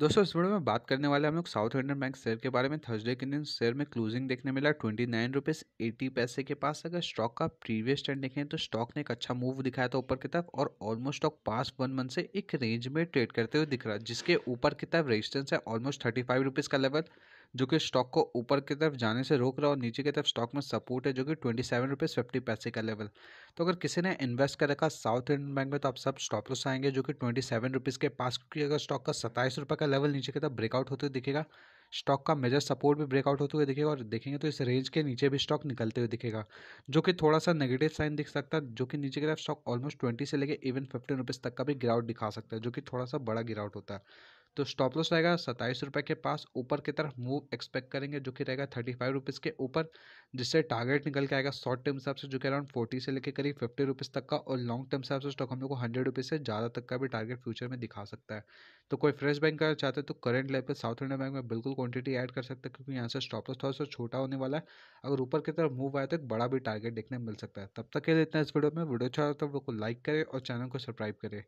दोस्तों इस वीडियो में बात करने वाले हम लोग साउथ इंडियन बैंक शेयर के बारे में थर्सडे के दिन शेयर में क्लोजिंग देखने मिला ट्वेंटी नाइन रुपीज़ एटी पैसे के पास अगर स्टॉक का प्रीवियस ट्रेंड देखें तो स्टॉक ने एक अच्छा मूव दिखाया था ऊपर की तरफ और ऑलमोस्ट स्टॉक पास वन मंथ से एक रेंज में ट्रेड करते हुए दिख रहा है जिसके ऊपर की तरफ रेजिस्टेंस है ऑलमोस्ट थर्टी फाइव रुपीज़ का लेवल जो कि स्टॉक को ऊपर की तरफ जाने से रोक रहा है और नीचे की तरफ स्टॉक में सपोर्ट है जो कि ट्वेंटी सेवन रुपीज़ फिफ्टी पैसे का लेवल तो अगर किसी ने इन्वेस्ट कर रखा साउथ इंडियन बैंक में तो आप सब स्टॉप लॉस आएंगे जो कि ट्वेंटी सेवन रुपीज़ के पास क्योंकि अगर स्टॉक का सत्ताईस रुपये का लेवल नीचे की तरफ ब्रेकआउट होते हुए दिखेगा स्टॉक का मेजर सपोर्ट भी ब्रेकआउट होते हुए दिखेगा और देखेंगे तो इस रेंज के नीचे भी स्टॉक निकलते हुए दिखेगा जो कि थोड़ा सा नेगेटिव साइन दिख सकता है जो कि नीचे की तरफ स्टॉक ऑलमोस्ट ट्वेंटी से लेके इवन फिफ्टीन रुपीज़ तक का भी गिरावट दिखा सकता है जो कि थोड़ा सा बड़ा गिरावट होता है तो स्टॉप लॉस रहेगा सत्ताईस रुपये के पास ऊपर की तरफ मूव एक्सपेक्ट करेंगे जो कि रहेगा थर्टी फाइव रुपीज़ के ऊपर जिससे टारगेट निकल के आएगा शॉर्ट टर्म हिसाब से जो कि अराउंड फोर्टी से लेकर करीब फिफ्टी रुपीज़ तक का और लॉन्ग टर्म हिसाब से स्टॉक हम लोग को हंड्रेड रुपीज़ से ज़्यादा तक का भी टारगेट फ्यूचर में दिखा सकता है तो कोई फ्रेश बैंक का चाहते तो करंट लेवल पर साउथ इंडियन बैंक में बिल्कुल क्वांटिटी ऐड कर सकते हैं क्योंकि यहाँ से स्टॉप लॉस थोड़ा सा छोटा होने वाला है अगर ऊपर की तरफ मूव आए तो एक बड़ा भी टारगेट देखने मिल सकता है तब तक के लिए इतना इस वीडियो में वीडियो अच्छा होता है वो लाइक करें और चैनल को सब्सक्राइब करें